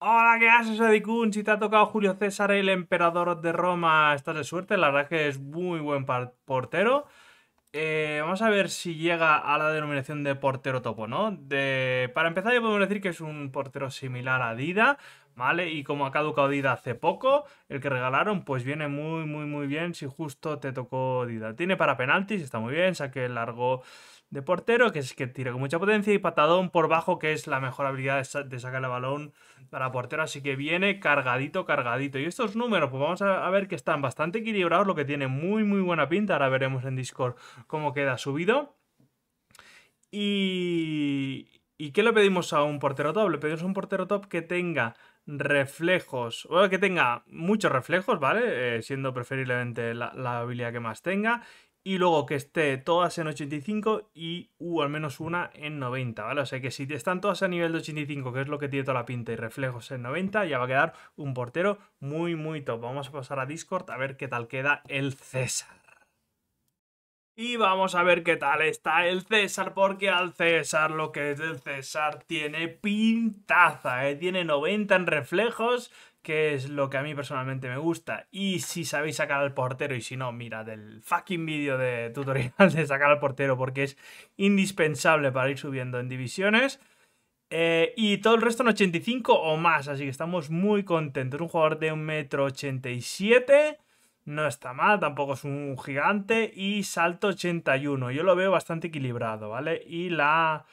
Hola, ¿qué haces, Kun, Si te ha tocado Julio César, el emperador de Roma, estás de suerte. La verdad es que es muy buen portero. Eh, vamos a ver si llega a la denominación de portero topo, ¿no? De, para empezar, ya podemos decir que es un portero similar a Dida, ¿vale? Y como ha caducado Dida hace poco, el que regalaron, pues viene muy, muy, muy bien si justo te tocó Dida. Tiene para penaltis, está muy bien, saque largo de portero, que es que tira con mucha potencia, y patadón por bajo, que es la mejor habilidad de sacar el balón para portero. Así que viene cargadito, cargadito. Y estos números, pues vamos a ver que están bastante equilibrados, lo que tiene muy, muy buena pinta. Ahora veremos en Discord cómo queda subido. Y, ¿Y qué le pedimos a un portero top? Le pedimos a un portero top que tenga reflejos, o que tenga muchos reflejos, ¿vale? Eh, siendo preferiblemente la, habilidad que más tenga, y luego que esté todas en 85 y u al menos una en 90, ¿vale? O sea que si están todas a nivel de 85, que es lo que tiene toda la pinta, y reflejos en 90, ya va a quedar un portero muy, muy top. Vamos a pasar a Discord a ver qué tal queda el César. Y vamos a ver qué tal está el César, porque al César lo que es el César tiene pintaza, ¿eh? Tiene 90 en reflejos, que es lo que a mí personalmente me gusta. Y si sabéis sacar al portero, y si no, mira del fucking vídeo de tutorial de sacar al portero, porque es indispensable para ir subiendo en divisiones. Eh, y todo el resto en 85 o más, así que estamos muy contentos. Un jugador de 1,87m no está mal, tampoco es un gigante. Y salto 81, yo lo veo bastante equilibrado, ¿vale? Y la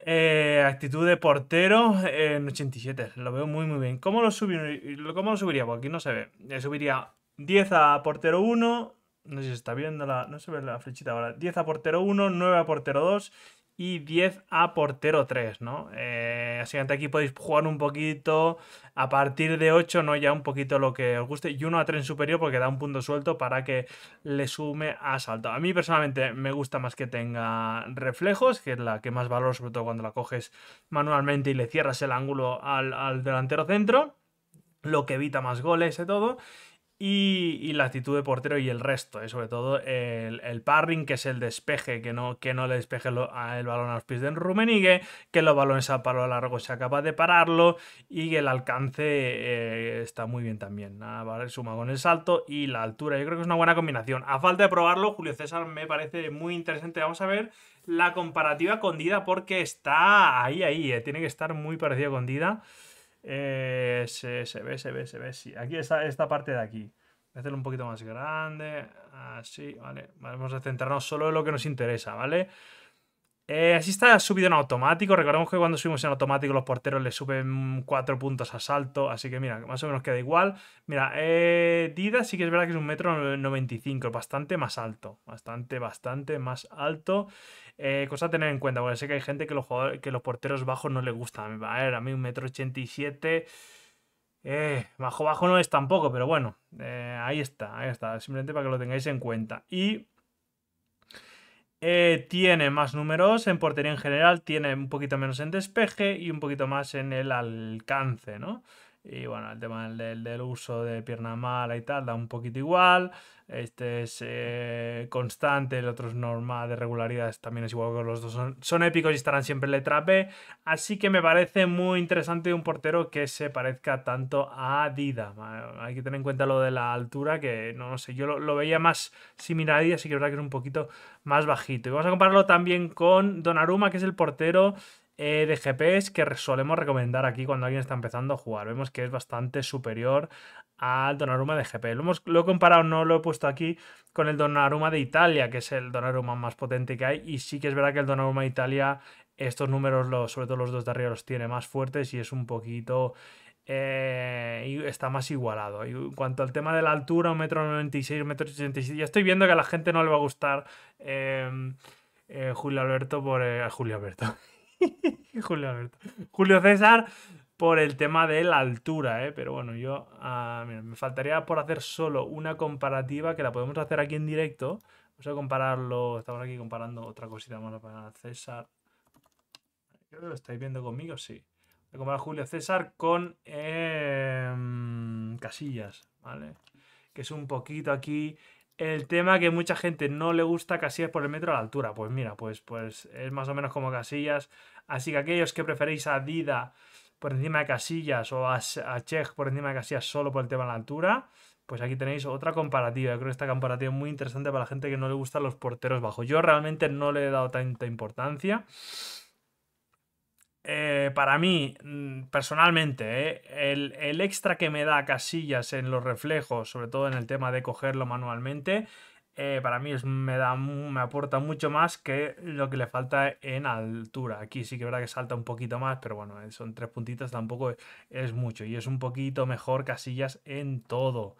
eh, actitud de portero en 87. Lo veo muy, muy bien. ¿Cómo lo, subiría? Porque aquí no se ve. Eh, subiría 10 a portero 1. No sé si se está viendo la. No se ve la flechita ahora. 10 a portero 1, 9 a portero 2 y 10 a portero 3, ¿no? Eh, así que aquí podéis jugar un poquito, a partir de 8, ¿no? Ya un poquito lo que os guste, y 1 a 3 en superior porque da un punto suelto para que le sume a salto. A mí personalmente me gusta más que tenga reflejos, que es la que más valor, sobre todo cuando la coges manualmente y le cierras el ángulo al, al delantero centro, lo que evita más goles y todo. Y, la actitud de portero y el resto, eh, sobre todo el, el, parring, que es el despeje, que no, que no le despeje el balón a los pies de Rumenigue, que los balones a palo largo sea capaz de pararlo y el alcance eh, está muy bien también. Suma con el salto y la altura. Yo creo que es una buena combinación. A falta de probarlo, Julio César me parece muy interesante. Vamos a ver la comparativa con Dida porque está ahí, ahí, eh, tiene que estar muy parecido con Dida. Eh, se, ve, se ve, se ve. Sí. Aquí está esta parte de aquí. Voy a hacerlo un poquito más grande. Así, vale. Vamos a centrarnos solo en lo que nos interesa, ¿vale? vale eh, así está subido en automático. Recordemos que cuando subimos en automático los porteros le suben 4 puntos a salto. Así que mira, más o menos queda igual. Mira, eh, Dida sí que es verdad que es un metro 95, bastante más alto. Bastante, bastante más alto. Eh, cosa a tener en cuenta, porque sé que hay gente que los, los porteros bajos no le gustan. A ver, a mí un metro 87... Eh, bajo bajo no es tampoco, pero bueno, ahí está, ahí está, simplemente para que lo tengáis en cuenta. Y eh, tiene más números en portería en general, tiene un poquito menos en despeje y un poquito más en el alcance, ¿no? Y bueno, el tema del, uso de pierna mala y tal da un poquito igual. Este es eh, constante, el otro es normal de regularidades, también es igual que los dos. Son, épicos y estarán siempre en letra B. Así que me parece muy interesante un portero que se parezca tanto a Dida. Hay que tener en cuenta lo de la altura, que no, sé, yo lo, veía más similar a Dida, así que es verdad que es un poquito más bajito. Y vamos a compararlo también con Donnarumma, que es el portero eh, de GPS que solemos recomendar aquí cuando alguien está empezando a jugar. Vemos que es bastante superior al Donnarumma de GP. E. Lo, he comparado, no lo he puesto aquí, con el Donnarumma de Italia, que es el Donnarumma más potente que hay. Y sí que es verdad que el Donnarumma de Italia, estos números, los, sobre todo los dos de arriba, los tiene más fuertes y es un poquito... Eh, y está más igualado. Y en cuanto al tema de la altura, 1,96 m, 1,87 m, ya estoy viendo que a la gente no le va a gustar eh, Julio Alberto por... Julio Alberto. Julio César por el tema de la altura, ¿eh? pero bueno, yo ah, me faltaría por hacer solo una comparativa que la podemos hacer aquí en directo. Vamos a compararlo, estamos aquí comparando otra cosita más para César. Creo que lo estáis viendo conmigo, sí. Voy a comparar Julio César con em, Casillas, ¿vale? Que es un poquito aquí el tema que mucha gente no le gusta Casillas por el metro a la altura. Pues mira, pues, pues es más o menos como Casillas. Así que aquellos que preferéis a Dida por encima de Casillas o a, a por encima de Casillas solo por el tema de la altura, pues aquí tenéis otra comparativa. Yo creo que esta comparativa es muy interesante para la gente que no le gustan los porteros bajos. Yo realmente no le he dado tanta importancia. Eh, para mí, mm, personalmente, eh, el, extra que me da casillas en los reflejos, sobre todo en el tema de cogerlo manualmente, eh, para mí me, da, me aporta mucho más que lo que le falta en altura. Aquí sí que es verdad que salta un poquito más, pero bueno, son tres puntitas, tampoco es, es mucho. Y es un poquito mejor casillas en todo.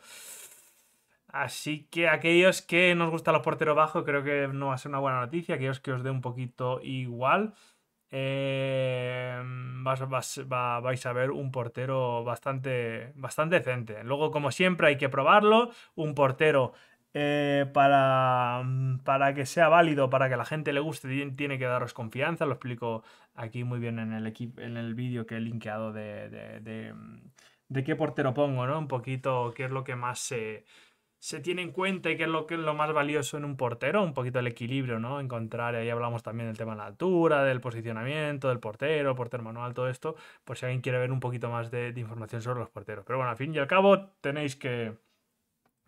Así que aquellos que nos gustan los porteros bajos, creo que no va a ser una buena noticia. Aquellos que os dé un poquito igual. Em, vais a ver un portero bastante, bastante decente. Luego, como siempre, hay que probarlo. Un portero eh, para, para que sea válido, para que la gente le guste, tiene que daros confianza. Lo explico aquí muy bien en el, en el vídeo que he linkeado de, qué portero pongo, ¿no? Un poquito qué es lo que más se se tiene en cuenta y que es lo que es lo más valioso en un portero, un poquito el equilibrio, ¿no? Encontrar, ahí hablamos también del tema de la altura, del posicionamiento, del portero, portero manual, todo esto, por si alguien quiere ver un poquito más de, de información sobre los porteros. Pero bueno, al fin y al cabo tenéis que,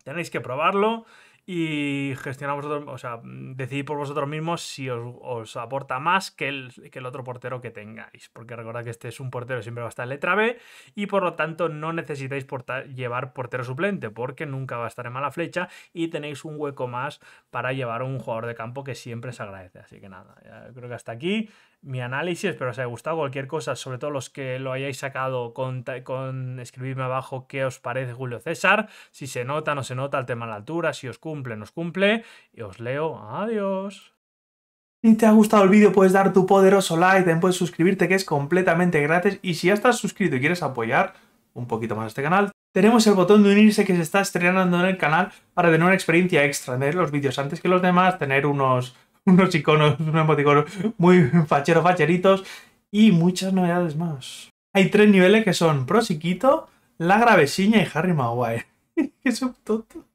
tenéis que probarlo y gestionar vosotros, o sea, decidid por vosotros mismos si os, aporta más que el, que el, otro portero que tengáis, porque recordad que este es un portero, siempre va a estar en letra B y por lo tanto no necesitáis llevar portero suplente, porque nunca va a estar en mala flecha y tenéis un hueco más para llevar un jugador de campo que siempre se agradece. Así que nada, creo que hasta aquí mi análisis. Espero os haya gustado cualquier cosa, sobre todo los que lo hayáis sacado con, escribirme abajo qué os parece Julio César, si se nota, no se nota el tema de la altura, si os cumple, nos cumple. Y os leo. Adiós. Si te ha gustado el vídeo puedes dar tu poderoso like, también puedes suscribirte que es completamente gratis y si ya estás suscrito y quieres apoyar un poquito más este canal, tenemos el botón de unirse que se está estrenando en el canal para tener una experiencia extra, tener los vídeos antes que los demás, tener unos unos iconos, unos emoticonos muy facheros, facheritos y muchas novedades más. Hay tres niveles que son Prosiquito, La Gravesiña y Harry Maguire. que son tontos.